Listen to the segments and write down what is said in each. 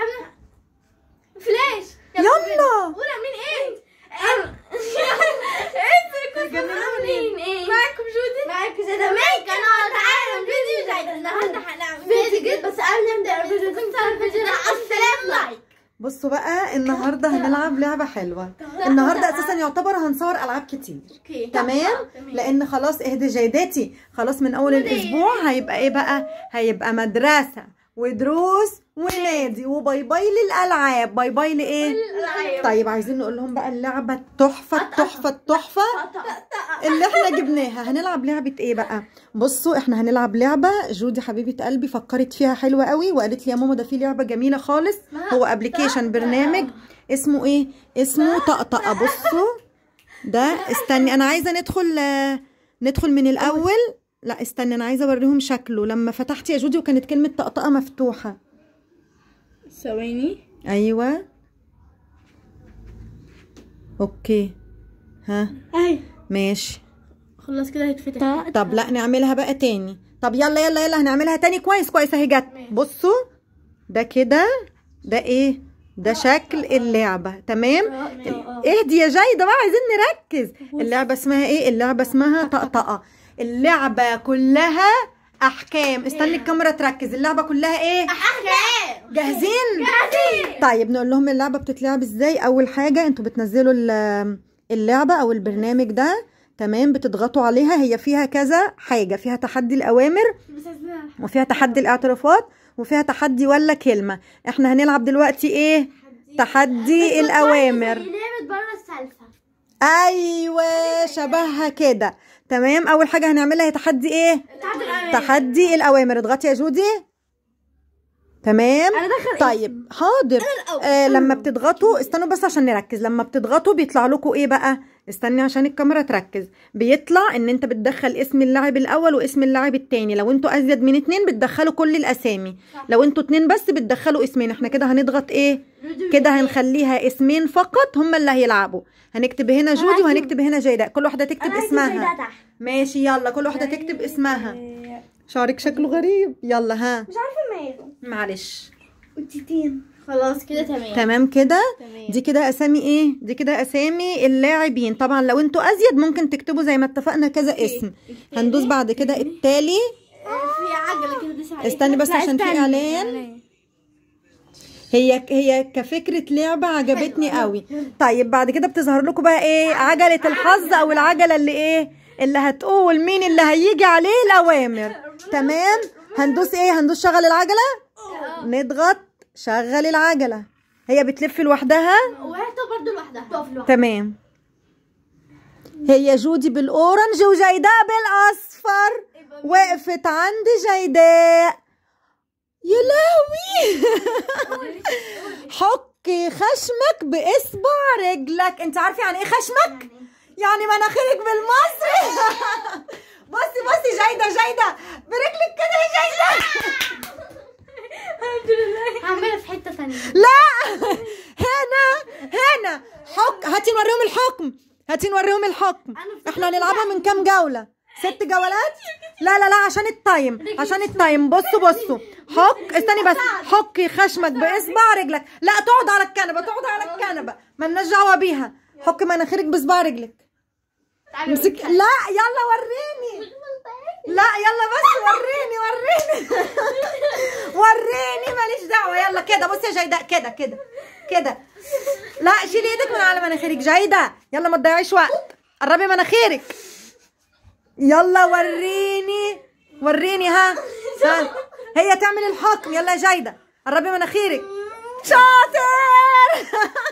اصحابنا فلاش يلا ولا عاملين ايه؟ انتوا كنتوا عاملين ايه؟ معاكم جودي معاكم زي ميك قناة العالم فيديو جديد النهارده هنعمل فيديو جديد بس قبل ما نبدا الفيديو تختار الفيديو 10000 لايك بصوا بقى النهارده هنلعب لعبه حلوه النهارده اساسا يعتبر هنصور العاب كتير أوكي. تمام لان خلاص اهدي جيداتي خلاص من اول إيه؟ الاسبوع هيبقى ايه بقى هيبقى مدرسه ودروس ونادي وباي باي للالعاب باي باي لايه طيب عايزين نقول لهم بقى اللعبه التحفه التحفه التحفه اللي احنا جبناها هنلعب لعبه ايه بقى بصوا احنا هنلعب لعبه جودي حبيبه قلبي فكرت فيها حلوه قوي وقالت لي يا ماما ده في لعبه جميله خالص هو ابلكيشن برنامج اسمه ايه اسمه طقطقه بصوا ده استني انا عايزه ندخل ندخل من الاول لا استني انا عايزه اوريهم شكله لما فتحت يا جودي وكانت كلمه طقطقه مفتوحه ثواني ايوه اوكي ها اهي ماشي خلاص كده هيتفتح طب لا نعملها بقى تاني طب يلا يلا يلا هنعملها تاني كويس كويس اهي جت بصوا ده كده ده ايه ده آه، شكل آه، آه. اللعبة تمام اهدي إيه يا جايدة بقى عايزين نركز اللعبة اسمها ايه اللعبة اسمها طقطقة اللعبة كلها احكام استني الكاميرا تركز اللعبه كلها ايه احكام جاهزين جاهزين طيب نقول لهم اللعبه بتتلعب ازاي اول حاجه انتوا بتنزلوا اللعبه او البرنامج ده تمام بتضغطوا عليها هي فيها كذا حاجه فيها تحدي الاوامر وفيها تحدي الاعترافات وفيها تحدي ولا كلمه احنا هنلعب دلوقتي ايه تحدي الاوامر ايوه شبهها كده تمام اول حاجه هنعملها هي تحدي ايه تحدي الاوامر اضغطي يا جودي تمام انا دخل إيه؟ طيب إيه؟ حاضر آه أمم. لما بتضغطوا استنوا بس عشان نركز لما بتضغطوا بيطلع لكم ايه بقى استني عشان الكاميرا تركز بيطلع ان انت بتدخل اسم اللاعب الاول واسم اللاعب الثاني لو انتوا ازيد من اتنين بتدخلوا كل الاسامي صح. لو انتوا اتنين بس بتدخلوا اسمين احنا كده هنضغط ايه كده هنخليها اسمين فقط هما اللي هيلعبوا هنكتب هنا جودي وهنكتب هنا جيداء كل واحده تكتب اسمها ماشي يلا كل واحده تكتب اسمها شعرك شكله غريب يلا ها مش عارفه ماله معلش وتيتين خلاص كده تمام تمام كده دي كده اسامي ايه دي كده اسامي اللاعبين طبعا لو انتوا ازيد ممكن تكتبوا زي ما اتفقنا كذا إيه؟ اسم هندوس بعد كده إيه؟ التالي في عجله كده عليها استني بس عشان في اعلان هي هي كفكره لعبه عجبتني قوي طيب بعد كده بتظهر لكم بقى ايه عجله الحظ او العجله اللي ايه اللي هتقول مين اللي هيجي عليه الاوامر تمام هندوس ايه هندوس شغل العجله اه. نضغط شغل العجله هي بتلف لوحدها وهي برضه لوحدها تمام هي جودي بالاورنج وجيداء بالاصفر وقفت عند جيداء يا لهوي حك خشمك باصبع رجلك انت عارفه يعني ايه خشمك يعني, يعني مناخيرك بالمصري بصي بصي جايده جايده برجلك كده يا جايده الحمد لله هعملها في حته ثانيه لا هنا هنا حك هاتي نوريهم الحكم هاتي نوريهم الحكم احنا هنلعبها من كام جوله ست جولات لا لا لا عشان التايم عشان التايم بصوا بصوا حك استني بس حكي خشمك باصبع رجلك لا تقعد على الكنبه تقعد على الكنبه مالناش دعوه بيها حكي مناخيرك باصبع رجلك مسك لا يلا وريني لا يلا بس وريني وريني وريني ماليش دعوه يلا كده بصي يا جيده كده كده كده لا شيلي ايدك من على مناخيرك جيده يلا ما تضيعيش وقت قربي مناخيرك يلا وريني وريني ها ها هي تعمل الحكم يلا يا جيده قربي مناخيرك شاطر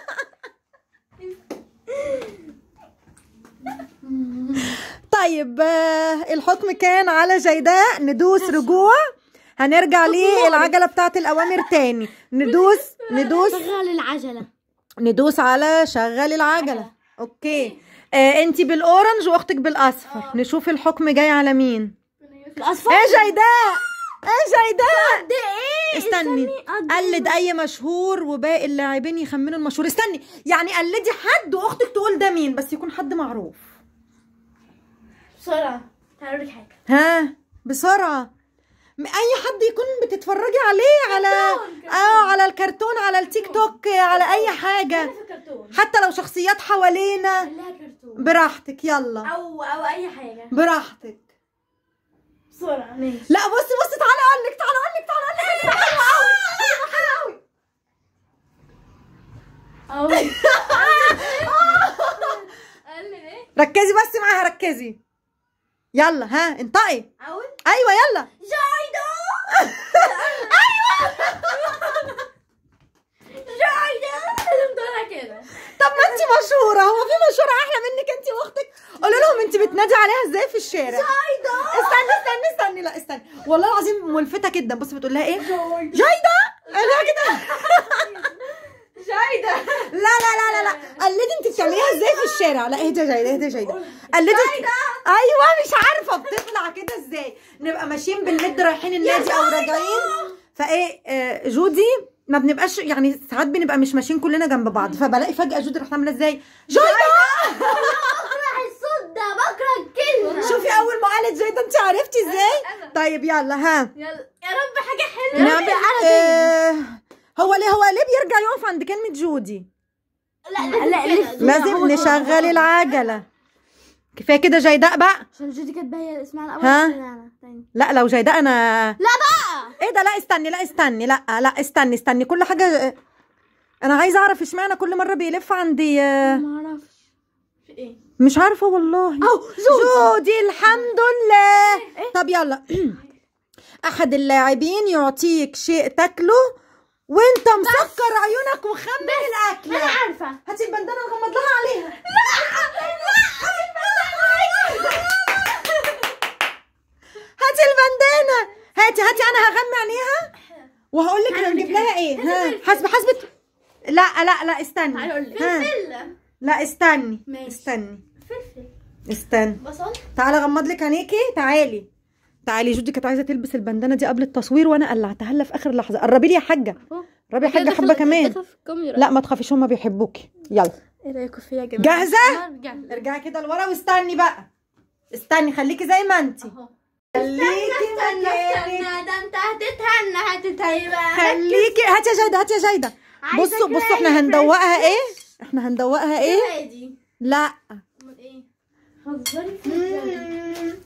طيب آه، الحكم كان على جيداء ندوس رجوع هنرجع للعجله بتاعت الاوامر تاني ندوس ندوس شغل العجله ندوس على شغل العجله أيوة. اوكي آه انت بالاورنج واختك بالاصفر آه. نشوف الحكم جاي على مين الاصفر ايه جيداء ايه جيداء آه، ايه استني قلد إيه؟ اي مشهور وباقي اللاعبين يخمنوا المشهور استني يعني قلدي حد واختك تقول ده مين بس يكون حد معروف بسرعه تعالوا لك حاجه ها بسرعه اي حد يكون بتتفرجي عليه على اه على الكرتون على التيك توك على اي حاجه حتى لو شخصيات حوالينا براحتك يلا او او اي حاجه براحتك بسرعه ماشي لا بصي بصي تعالى اقول لك تعالى اقول لك تعالى اقول لك إيه، حلوه قوي حلوه قوي قوي إيه؟ إيه؟ ركزي بس معاها ركزي يلا ها انطقي اقول ايوه يلا جايدو ايوه جايدو لازم كده طب ما انت مشهوره هو في مشهوره احلى منك انت واختك قولوا لهم انت بتنادي عليها ازاي في الشارع جايدو استني استني استني لا استني والله العظيم ملفته جدا بص بتقول لها ايه جايدو انا كده جايدة لا لا لا لا قلدي انت بتعمليها ازاي في الشارع لا اهدى جايدة اهدى جايدة قلدي ايوه مش عارفه بتطلع كده ازاي نبقى ماشيين بالمد رايحين النادي او راجعين فايه آه، جودي ما بنبقاش يعني ساعات بنبقى مش ماشيين كلنا جنب بعض فبلاقي فجاه جودي رحت عامله ازاي جودي شوفي اول ما قالت زي انت عرفتي ازاي طيب يلا ها يلا يا رب حاجه حلوه يا رب آه هو ليه هو ليه بيرجع يقف عند كلمه جودي لا لا لازم نشغل العجله كفايه كده جيداء بقى عشان جودي كانت باهيه اسمها الاول ها لا لو جيداء انا لا بقى ايه ده لا استني لا استني لا لا استني استني كل حاجه انا عايزه اعرف اشمعنى كل مره بيلف عندي آه، ما اعرفش في ايه مش عارفه والله أو جودي, جودي الحمد لله إيه؟, إيه؟ طب يلا احد اللاعبين يعطيك شيء تاكله وانت مسكر عيونك وخمن الاكل انا عارفه هاتي البندانه نغمض لها عليها لا لا أيوة. بندانه هاتي هاتي انا هغمي عينيها وهقول لك هنجيب لها ايه ها حسبه حسبه لا لا لا استني ها لا استني ماشي. استني فلفل استني بصل تعالى غمض لك عينيكي تعالي تعالي جودي كانت عايزه تلبس البندانه دي قبل التصوير وانا قلعتها لها في اخر لحظه قربي لي يا حاجه قربي يا حاجه حبه كمان لا ما تخافيش هما بيحبوكي يلا ايه رايكم فيا يا جماعه جاهزه ارجعي كده لورا واستني بقى استني خليكي زي ما انت خليكي استنى ده انت هتتهنى هتتهيبه خليكي هاتي يا جايده هاتي يا جايده بصوا بصوا احنا يعني هندوقها ايه احنا هندوقها ايه, ايه؟ لا ايه هزري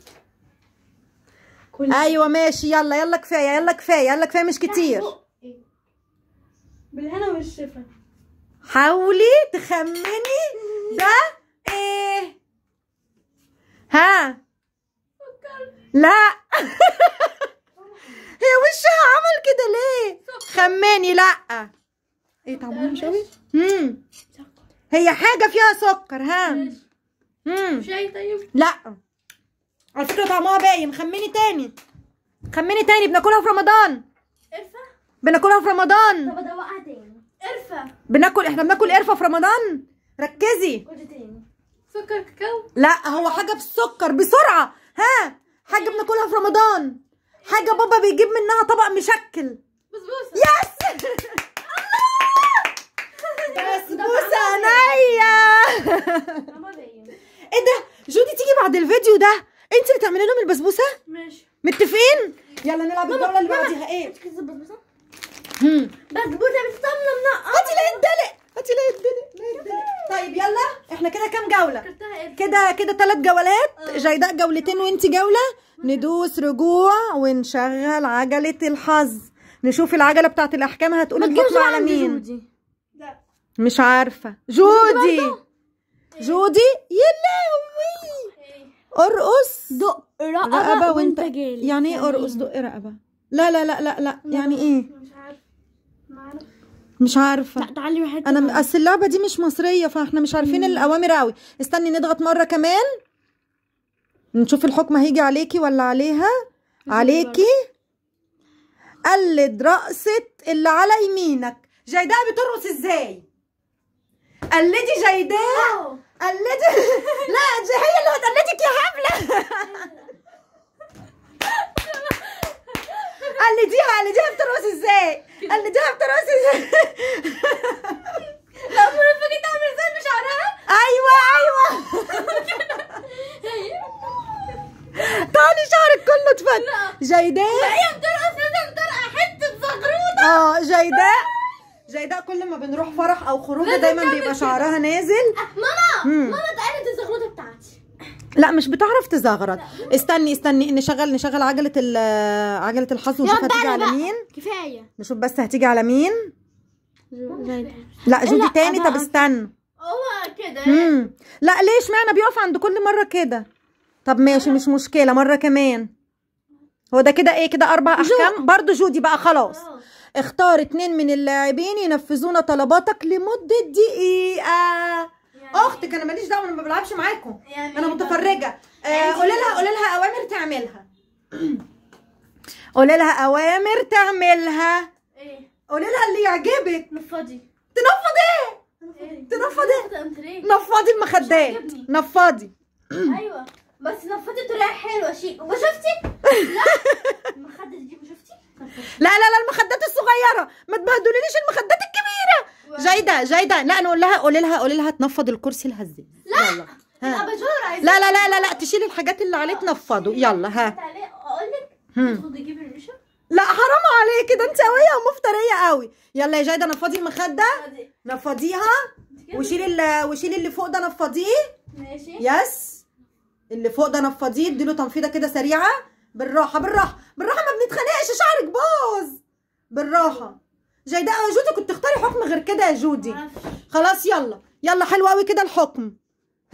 ايوه ماشي يلا يلا كفايه يلا كفايه يلا كفايه مش كتير إيه؟ بالهنا والشفا حاولي تخمني ده ايه ها لا هي وشها عمل كده ليه خماني لا ايه طعمها مش قوي امم هي حاجه فيها سكر ها امم لا على فكره طعمها باين خمني تاني خمني تاني بناكلها في رمضان قرفه بناكلها في رمضان طب ادوقها تاني قرفه بناكل احنا بناكل قرفه في رمضان ركزي قولي تاني سكر كاكاو لا هو حاجه بالسكر بسرعه ها حاجه بناكلها في رمضان حاجه بابا بيجيب منها طبق مشكل بسبوسه يس الله بسبوسه عينيا إيه؟, إيه؟, ايه ده جودي تيجي بعد الفيديو ده انت اللي تعملي لهم البسبوسه ماشي متفقين يلا نلعب الجوله اللي بعديها ايه بسبوسه بسبوسه بتطمن منقط هاتي هاتي لا طيب يلا احنا كده كام جوله كده كده ثلاث جولات آه. جيداء جولتين وانت جوله ندوس رجوع ونشغل عجله الحظ نشوف العجله بتاعه الاحكام هتقول الحكم على مين لا مش عارفه جودي جودي امي ارقص دق رقبه وانت جالي يعني ايه يعني ارقص إيه؟ دق رقبه لا لا لا لا لا يعني ايه مش عارفه مش عارفه لا تعالي واحد انا اصل اللعبه دي مش مصريه فاحنا مش عارفين مم. الاوامر قوي استني نضغط مره كمان نشوف الحكم هيجي عليكي ولا عليها عليكي قلد رقصه اللي على يمينك جيداء بترقص ازاي قلدي جيداء قلدي لا هي اللي هتقلدك يا هبله قال لي ديها بترقص ازاي قال لي ديها بترقص ازاي لا المفروض كنت تعمل ازاي بشعرها ايوه ايوه تاني شعرك كله اتفك جايداء هي بترقص لازم ترقع حته زغروطه اه جايداء آه. جايداء كل ما بنروح فرح او خروجه دايما بيبقى شعرها نازل آه، ماما ماما لا مش بتعرف تزغرط استني استني نشغل نشغل عجله عجله الحظ ونشوف هتيجي على مين كفايه نشوف بس هتيجي على مين جودي لا جودي تاني طب استنى هو كده لا ليش معنى بيقف عند كل مره كده طب ماشي مش مشكله مره كمان هو ده كده ايه كده اربع احكام برضو جودي بقى خلاص اختار اتنين من اللاعبين ينفذون طلباتك لمده دقيقه اختك انا ماليش دعوه انا ما بلعبش معاكم يعني انا إيه متفرجه آه، يعني قولي لها قولي لها اوامر تعملها قولي لها اوامر تعملها ايه قولي لها اللي يعجبك نفضي تنفض ايه تنفض ايه نفضي المخدات نفضي ايوه بس نفضي طلعت حلوه شيء وشفتي لا المخدات دي شفتي لا لا لا المخدات الصغيره ما تبهدليليش المخدات الكبيره جايده جايده لا نقول لها قولي لها قولي لها تنفض الكرسي الهزاز لا لا لا لا لا لا لا تشيلي الحاجات اللي عليه تنفضه يلا ها اقول لك الريشه لا حرام عليك ده انت قويه ومفتريه قوي يلا يا جايده نفضي المخده نفضيها وشيلي وشيلي اللي فوق ده نفضيه ماشي يس اللي فوق ده نفضيه اديله تنفيضه كده سريعه بالراحه بالراحه بالراحه ما بنتخانقش شعرك باظ بالراحه جاي ده جودي كنت تختاري حكم غير كده يا جودي خلاص يلا يلا حلو قوي كده الحكم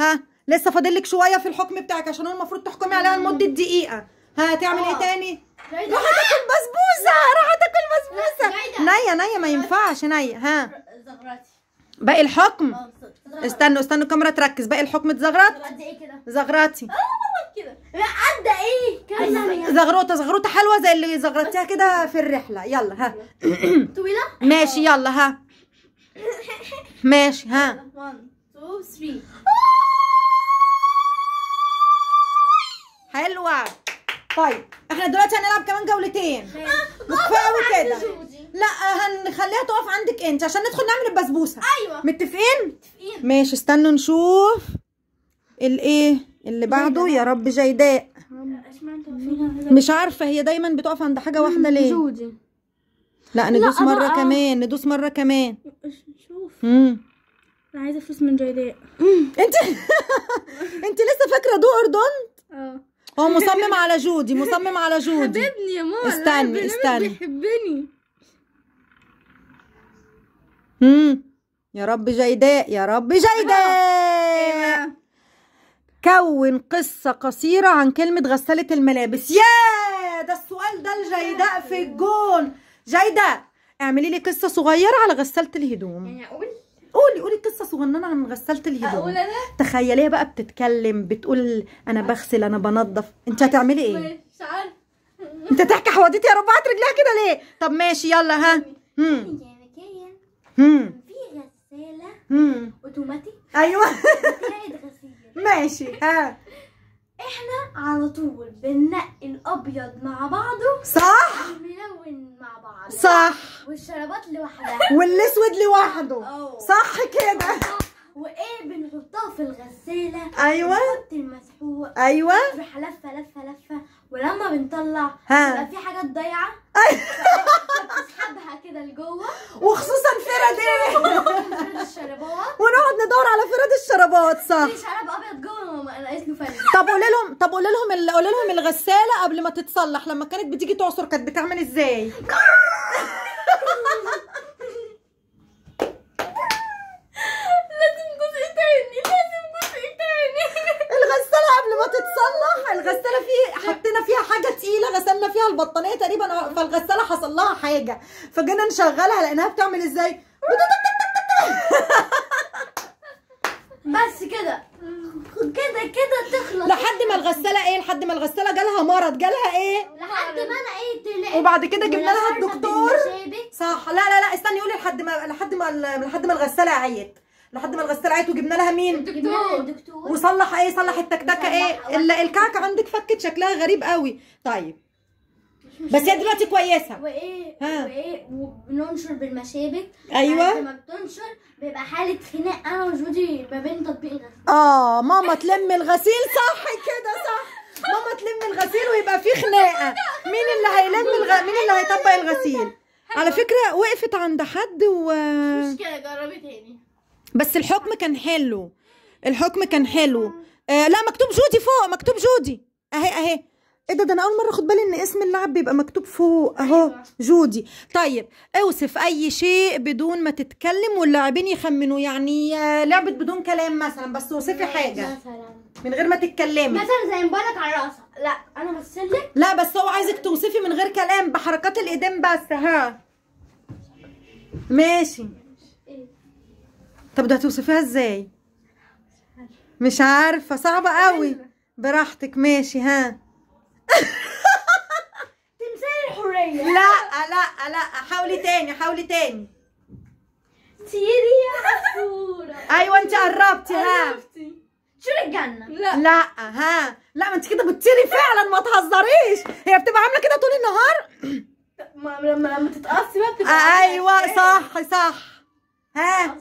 ها لسه فاضل لك شويه في الحكم بتاعك عشان هو المفروض تحكمي عليها لمده آه. دقيقه ها تعمل ايه آه. تاني روح تاكل بسبوسه روح تاكل بسبوسه نيه نيه ما ينفعش نيه ها باقي الحكم آه، استنوا استنوا الكاميرا تركز باقي الحكم اتزغرت زغرتي إيه كده لا عدى ايه كمل أيوة. زغروطه زغروطه حلوه زي اللي زغرتيها كده في الرحله يلا ها طويله ماشي يلا ها ماشي ها 1 2 3 حلوه طيب احنا دلوقتي هنلعب كمان جولتين قوي كده لا هنخليها تقف عندك انت عشان ندخل نعمل البسبوسه ايوه متفقين متفقين ماشي استنوا نشوف الايه اللي بعده يا رب جيداء مش عارفه هي دايما بتقف عند حاجه واحده ليه جودي لا ندوس لا مره كمان ندوس مره كمان شوف امم انا عايزه فلوس من جيداء انت انت لسه فاكره دو اور اه هو مصمم على جودي مصمم على جودي حبيبني يا ماما استني استني بيحبني امم يا رب جيداء يا رب جيداء كون قصة قصيرة عن كلمة غسالة الملابس ياه ده السؤال ده الجيداء في الجون جيداء اعملي لي قصة صغيرة على غسالة الهدوم يعني اقول قولي قولي قصه صغننه عن غساله الهدوم اقول انا تخيليها بقى بتتكلم بتقول انا بغسل انا بنظف انت هتعملي ايه مش عارفه انت تحكي حواديت يا ربعت رجلها كده ليه طب ماشي يلا ها يعني، هم يعني، يعني، هم في غساله اوتوماتيك ايوه بتاعت غساله ماشي ها احنا على طول بننقي الابيض مع بعضه صح بنلون مع بعضه صح والشرابات لوحدها والاسود لوحده صح كده وايه بنحطها في الغساله ايوه نحط المسحوق ايوه في لفه لفه ولما بنطلع بيبقى في حاجات ضايعه بتسحبها أيوه. كده لجوه وخصوصا فرد ايه الشرابات ونقعد ندور على فرد الشرابات صح في شراب ابيض جوه ناقص له فرد طب قولي لهم طب قولي لهم قولي لهم الغساله قبل ما تتصلح لما كانت بتيجي تعصر كانت بتعمل ازاي تقريبا فالغساله حصل لها حاجه فجينا نشغلها لانها بتعمل ازاي بس كده كده كده تخلص لحد ما الغساله ايه لحد ما الغساله جالها مرض جالها ايه لحد ما انا ايه طلعت وبعد كده جبنا لها الدكتور صح لا لا لا استني قولي لحد ما لحد ما لحد ما الغساله عيت لحد ما الغساله عيت وجبنا لها مين الدكتور وصلح ايه صلح التكتكه ايه الكعكه عندك فكت شكلها غريب قوي طيب بس هي دلوقتي كويسه وايه ها. وايه وبننشر بالمشابك ايوه لما بتنشر بيبقى حاله خناق انا وجودي ما بين تطبيق الغسيل اه ماما تلم الغسيل صح كده صح ماما تلم الغسيل ويبقى في خناقه مين اللي هيلم الغ... مين اللي هيطبق الغسيل على فكره وقفت عند حد و مشكله جربي تاني بس الحكم كان حلو الحكم كان حلو آه لا مكتوب جودي فوق مكتوب جودي اهي اهي ايه ده ده انا اول مره اخد بالي ان اسم اللاعب بيبقى مكتوب فوق اهو أيوة. جودي طيب اوصف اي شيء بدون ما تتكلم واللاعبين يخمنوا يعني آه، لعبه بدون كلام مثلا بس اوصفي حاجه مثلا من غير ما تتكلمي مثلا زي موبايلك على راسك لا انا بصلك لا بس هو عايزك توصفي من غير كلام بحركات الايدين بس ها ماشي طب ده هتوصفيها ازاي مش عارفه صعبه قوي أيوة. براحتك ماشي ها تمثال الحريه لا لا لا حاولي تاني حاولي تاني سيري يا عصفوره ايوه انت قربتي ها قربتي الجنه لا لا ها لا ما انت كده بتطيري فعلا ما تهزريش هي بتبقى عامله كده طول النهار ما لما لما تتقصي بقى بتبقى ايوه صح صح ها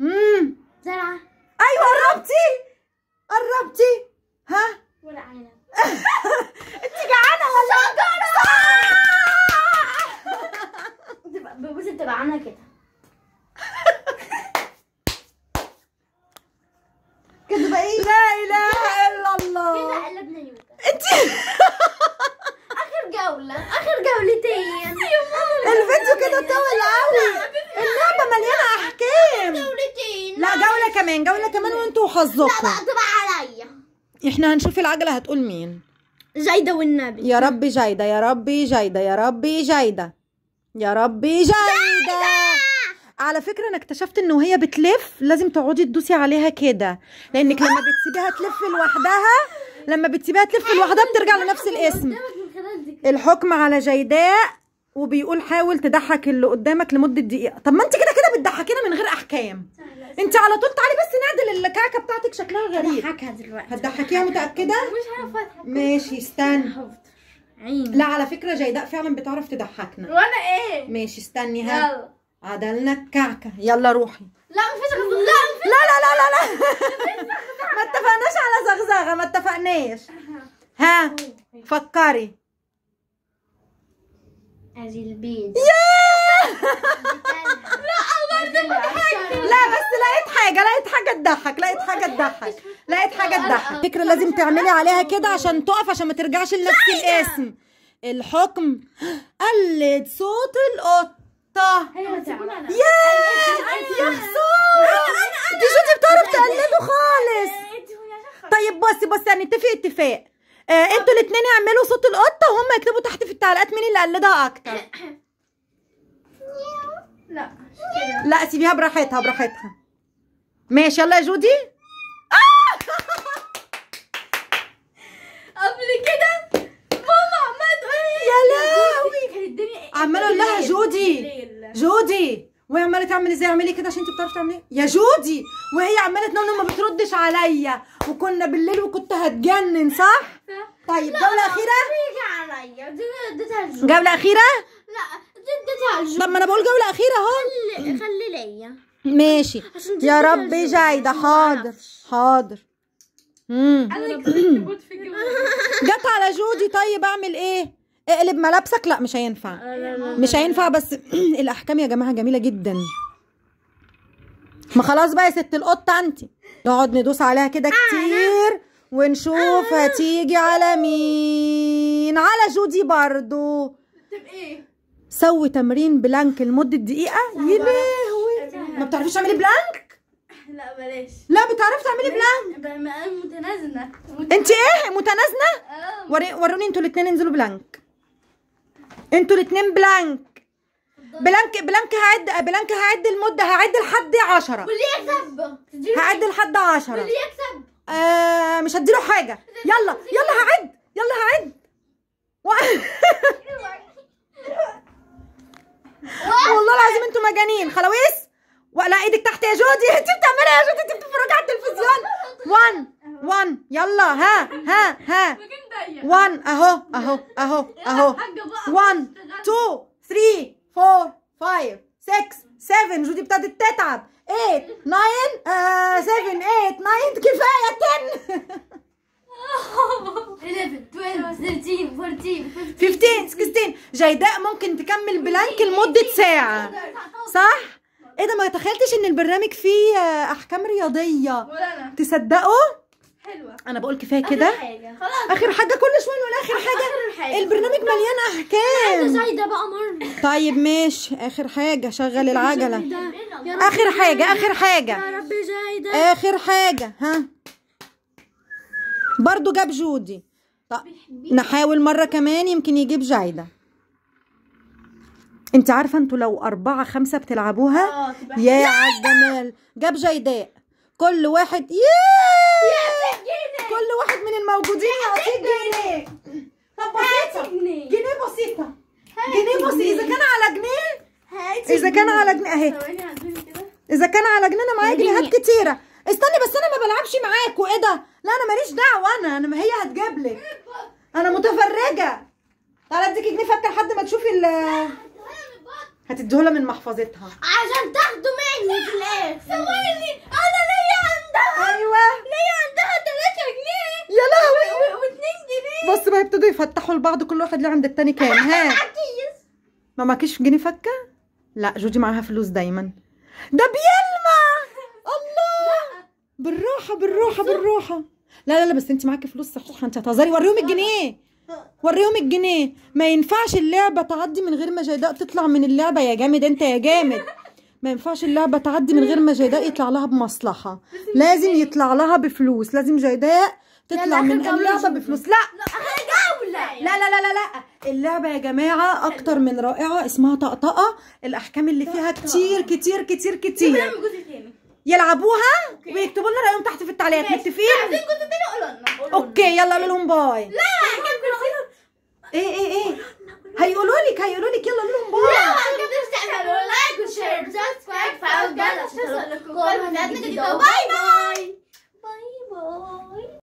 امم زرعه ايوه قربتي قربتي ها ولا عينك انت جعانه ولا شجره ايه؟ بصي كده كده بقى ايه لا اله الا الله كده قلبنا انت اخر جوله اخر جولتين الفيديو كده طول قوي اللعبه مليانه احكام جولتين لا جوله كمان جوله كمان وانتوا وحظكم احنا هنشوف العجله هتقول مين جايده والنبي يا ربي جايده يا ربي جايده يا ربي جايده يا ربي جايده, على فكره انا اكتشفت ان وهي بتلف لازم تقعدي تدوسي عليها كده لانك لما بتسيبيها تلف لوحدها لما بتسيبيها تلف لوحدها بترجع لنفس الاسم الحكم على جيداء وبيقول حاول تضحك اللي قدامك لمده دقيقه طب ما انت كده بتضحكينا من غير احكام انت على طول تعالي بس نعدل الكعكه بتاعتك شكلها غريب هضحكها دلوقتي هتضحكيها متاكده مش عارفه اضحك ماشي استنى عين لا على فكره جيداء فعلا بتعرف تضحكنا وانا ايه ماشي استني ها يلا عدلنا الكعكه يلا روحي لا مفيش لا لا لا لا لا ما اتفقناش على زغزغه ما اتفقناش ها فكري ادي البيض ياه لا بس لقيت حاجه لقيت حاجه تضحك لقيت حاجه تضحك لقيت حاجه تضحك فكره لازم تعملي عليها كده عشان تقف عشان ما ترجعش لنفس الاسم الحكم قلد صوت القطه أيوة، يا أيوة، أيوة، يا خساره دي شوتي بتعرف تقلده خالص طيب بصي بصي يعني اتفق اتفاق آه انتوا الاثنين اعملوا صوت القطه وهم يكتبوا تحت في التعليقات مين اللي قلدها اكتر لا لا سيبيها براحتها براحتها ماشي يلا يا جودي آه! قبل كده ماما عماله تقولي يا لهوي كانت الدنيا إيه؟ عماله اقول لها جودي جودي وهي عماله تعمل ازاي اعملي كده عشان انت بتعرفي تعملي إيه؟ يا جودي وهي عماله تنون ما بتردش عليا وكنا بالليل وكنت هتجنن صح طيب جوله اخيره جوله اخيره لا طب ما انا بقول جوله اخيره اهو خلي خلي ليا ماشي يا رب جايده حاضر حاضر جت على جودي طيب اعمل ايه اقلب ملابسك لا مش هينفع مش هينفع بس الاحكام يا جماعه جميله جدا ما خلاص بقى يا ست القطه انت نقعد ندوس عليها كده كتير ونشوف هتيجي على مين على جودي برضو طب ايه سوي تمرين بلانك لمده دقيقه يا لهوي ما بتعرفيش تعملي بلانك لا بلاش لا بتعرفي تعملي بلانك متنازنه انت ايه متنازنه اه. وروني انتوا الاثنين انزلوا بلانك انتوا الاثنين بلانك بلانك بلانك هعد بلانك هعد المده هعد لحد 10 واللي يكسب هعد لحد 10 واللي يكسب آه مش هديله حاجه يلا يلا هعد يلا هعد إيه، والله العظيم انتوا مجانين خلاويص لا ايدك تحت يا جودي انت بتعملي يا جودي انت بتتفرجي على التلفزيون 1 1 يلا ها ها ها 1 اهو اهو اهو اهو 1 2 3 4 5 6 7 جودي ابتدت تتعب 8 9 7 8 9 كفايه 10 11 12 13 14 15 16 جيداء ممكن تكمل بلانك لمده ساعه صح ايه ده ما تخيلتش ان البرنامج فيه آه، احكام رياضيه ولا انا تصدقوا حلوه انا بقول كفايه كده اخر حاجه كل شويه نقول اخر حاجه, البرنامج مليان احكام عايزه بقى مره طيب ماشي اخر حاجه شغل العجله اخر حاجه اخر حاجه يا رب جيداء اخر حاجه ها برضو جاب جودي طب نحاول مرة كمان يمكن يجيب جايدة انت عارفة انتوا لو أربعة خمسة بتلعبوها آه، يا عالجمال جاب جايداء كل واحد يا كل واحد من الموجودين يعطيك جنيه طب بسيطة جنيه بسيطة جنيه بسيطة إذا كان على جنيه إذا كان على جنيه أهي إذا كان على جنيه أنا معايا جنيهات كتيرة استني بس انا ما بلعبش معاكوا ايه ده لا انا ماليش دعوه انا انا ما هي هتجيب لك انا متفرجه تعالى اديكي جنيه فكه لحد ما تشوفي ال هتديهولها من محفظتها عشان تاخده مني في الاخر ثواني انا ليا عندها ايوه ليا عندها 3 جنيه يا لهوي و2 جنيه بص بقى ابتدوا يفتحوا لبعض كل واحد ليه عند التاني كام ها ما معكيش جنيه فكه لا جودي معاها فلوس دايما ده بيلمع بالراحه بالراحه بالراحه لا لا لا بس انت معاكي فلوس صحيحه انت هتهزري وريهم الجنيه وريهم الجنيه ما ينفعش اللعبه تعدي من غير ما جيداء تطلع من اللعبه يا جامد انت يا جامد ما ينفعش اللعبه تعدي من غير ما جيداء يطلع لها بمصلحه لازم يطلع لها بفلوس لازم جيداء تطلع من اللعبه بفلوس لا لا لا لا لا لا اللعبة يا جماعة أكتر من رائعة اسمها طقطقة الأحكام اللي فيها كتير كتير كتير كتير يلعبوها ويكتبوا لنا رايهم تحت في التعليقات متفقين عايزين جزء تاني قولوا لنا اوكي يلا قولوا لهم باي لا إيه، إيه، إيه. ايه ايه ايه هيقولوا لك هيقولوا لك يلا قول لهم باي لا ما تقدرش تعملوا لايك وشير وسبسكرايب فعلوا الجرس عشان توصل لكم كل باي باي باي باي